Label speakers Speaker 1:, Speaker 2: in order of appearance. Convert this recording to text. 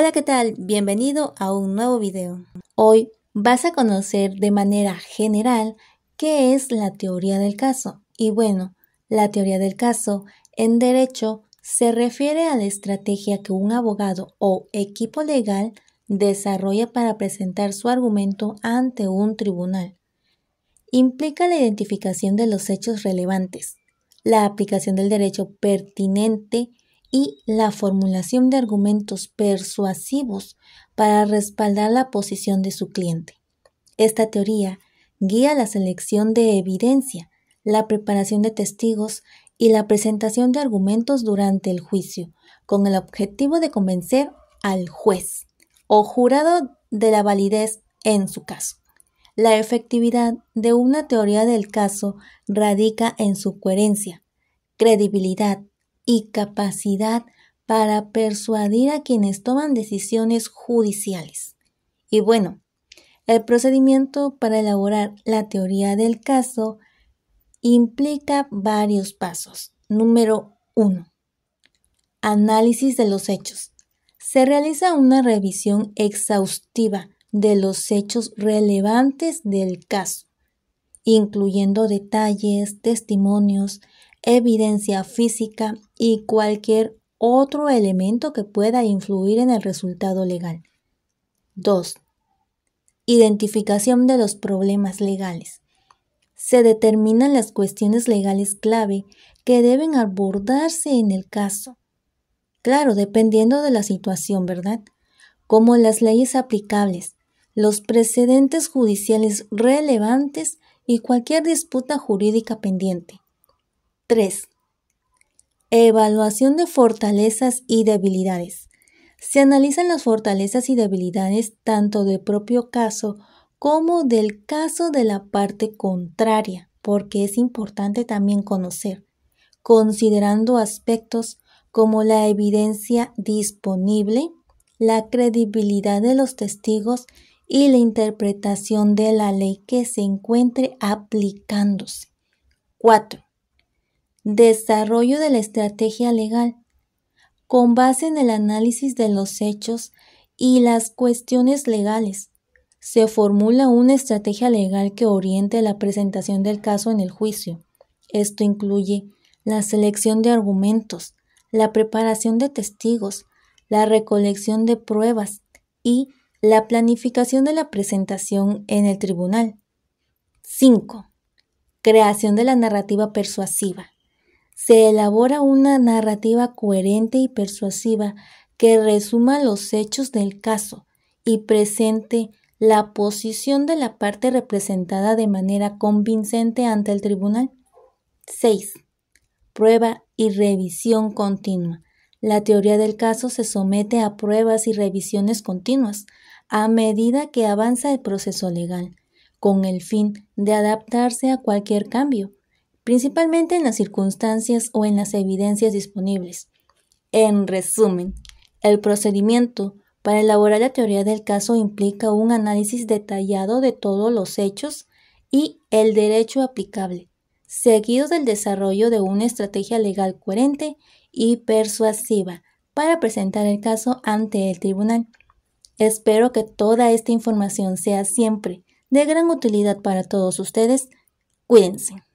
Speaker 1: Hola, ¿qué tal? Bienvenido a un nuevo video. Hoy vas a conocer de manera general qué es la teoría del caso. Y bueno, la teoría del caso en derecho se refiere a la estrategia que un abogado o equipo legal desarrolla para presentar su argumento ante un tribunal. Implica la identificación de los hechos relevantes, la aplicación del derecho pertinente y la formulación de argumentos persuasivos para respaldar la posición de su cliente. Esta teoría guía la selección de evidencia, la preparación de testigos y la presentación de argumentos durante el juicio, con el objetivo de convencer al juez o jurado de la validez en su caso. La efectividad de una teoría del caso radica en su coherencia, credibilidad y capacidad para persuadir a quienes toman decisiones judiciales. Y bueno, el procedimiento para elaborar la teoría del caso implica varios pasos. Número 1. Análisis de los hechos. Se realiza una revisión exhaustiva de los hechos relevantes del caso, incluyendo detalles, testimonios, evidencia física y cualquier otro elemento que pueda influir en el resultado legal. 2. Identificación de los problemas legales. Se determinan las cuestiones legales clave que deben abordarse en el caso. Claro, dependiendo de la situación, ¿verdad? Como las leyes aplicables, los precedentes judiciales relevantes y cualquier disputa jurídica pendiente. 3. Evaluación de fortalezas y debilidades. Se analizan las fortalezas y debilidades tanto del propio caso como del caso de la parte contraria, porque es importante también conocer, considerando aspectos como la evidencia disponible, la credibilidad de los testigos y la interpretación de la ley que se encuentre aplicándose. 4. Desarrollo de la estrategia legal. Con base en el análisis de los hechos y las cuestiones legales, se formula una estrategia legal que oriente la presentación del caso en el juicio. Esto incluye la selección de argumentos, la preparación de testigos, la recolección de pruebas y la planificación de la presentación en el tribunal. 5. Creación de la narrativa persuasiva se elabora una narrativa coherente y persuasiva que resuma los hechos del caso y presente la posición de la parte representada de manera convincente ante el tribunal. 6. Prueba y revisión continua. La teoría del caso se somete a pruebas y revisiones continuas a medida que avanza el proceso legal, con el fin de adaptarse a cualquier cambio principalmente en las circunstancias o en las evidencias disponibles. En resumen, el procedimiento para elaborar la teoría del caso implica un análisis detallado de todos los hechos y el derecho aplicable, seguido del desarrollo de una estrategia legal coherente y persuasiva para presentar el caso ante el tribunal. Espero que toda esta información sea siempre de gran utilidad para todos ustedes. Cuídense.